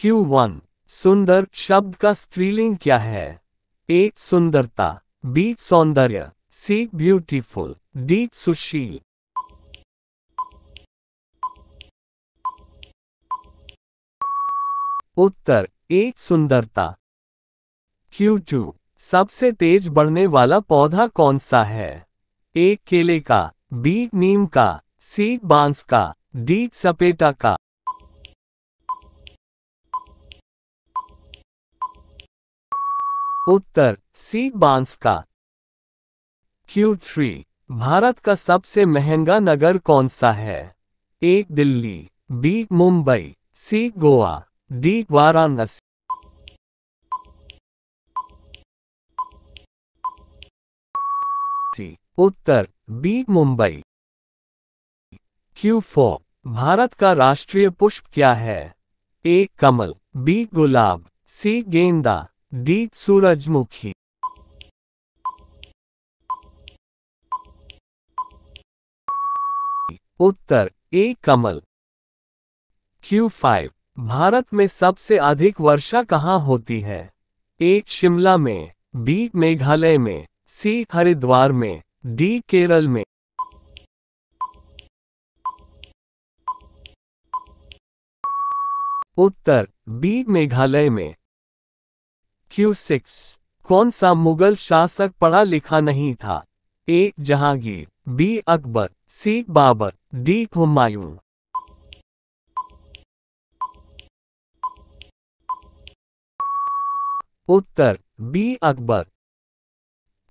Q one सुंदर शब्द का स्त्रीलिंग क्या है ए सुंदरता बी सौंदर्य सी ब्यूटीफुल डी सुशील उत्तर ए सुंदरता क्यू टू सबसे तेज बढ़ने वाला पौधा कौन सा है ए केले का बी नीम का सी बांस का डी सपेटा का उत्तर सी बांस का क्यू थ्री भारत का सबसे महंगा नगर कौन सा है A Delhi B Mumbai C Goa D Varanasi उत्तर B Mumbai Q four Bharat का राष्ट्रीय पुष्प क्या है ए कमल बी गुलाब सी गेंदा डीट सूरजमुखी उत्तर ए कमल क्यू फाइव भारत में सबसे अधिक वर्षा कहाँ होती है ए शिमला में बी मेघालय में सी हरिद्वार में डी केरल में उत्तर बी मेघालय में क्यू सिक्स कौन सा मुगल शासक पढ़ा लिखा नहीं था A Jahangir B Akbar C Babur D Humayun उत्तर बी अकबर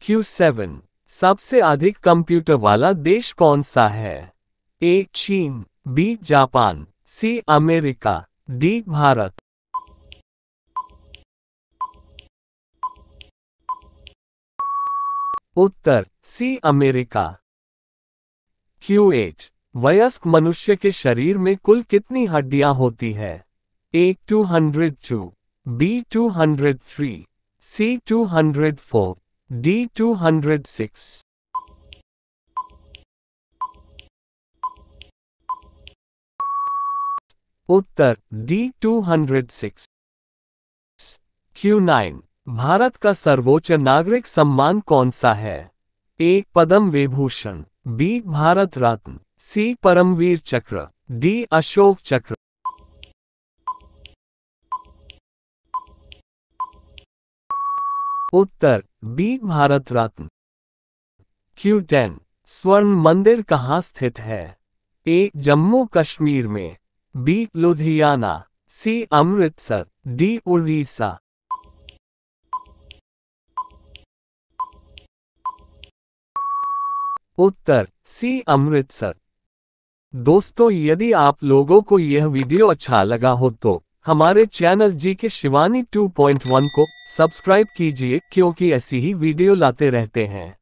क्यू सेवन सबसे अधिक कंप्यूटर वाला देश कौन सा है ए चीन B Japan C America D Bharat उत्तर सी अमेरिका क्यू एच वयस्क मनुष्य के शरीर में कुल कितनी हड्डियां होती है A two hundred two B two hundred three C two hundred four D two hundred six उत्तर D two hundred six Q nine Bharat का सर्वोच्च नागरिक सम्मान कौन सा है A Padma Vibhushan B Bharat Ratna C Paramvir Chakra D Ashoka Chakra उत्तर B Bharat Ratna Q ten Swarna Mandir कहाँ स्थित है ए जम्मू कश्मीर में B Ludhiana C Amritsar D Orissa उत्तर सी अमृतसर दोस्तों यदि आप लोगों को यह वीडियो अच्छा लगा हो तो हमारे चैनल जी के शिवानी 2.1 को सब्सक्राइब कीजिए क्योंकि ऐसी ही वीडियो लाते रहते हैं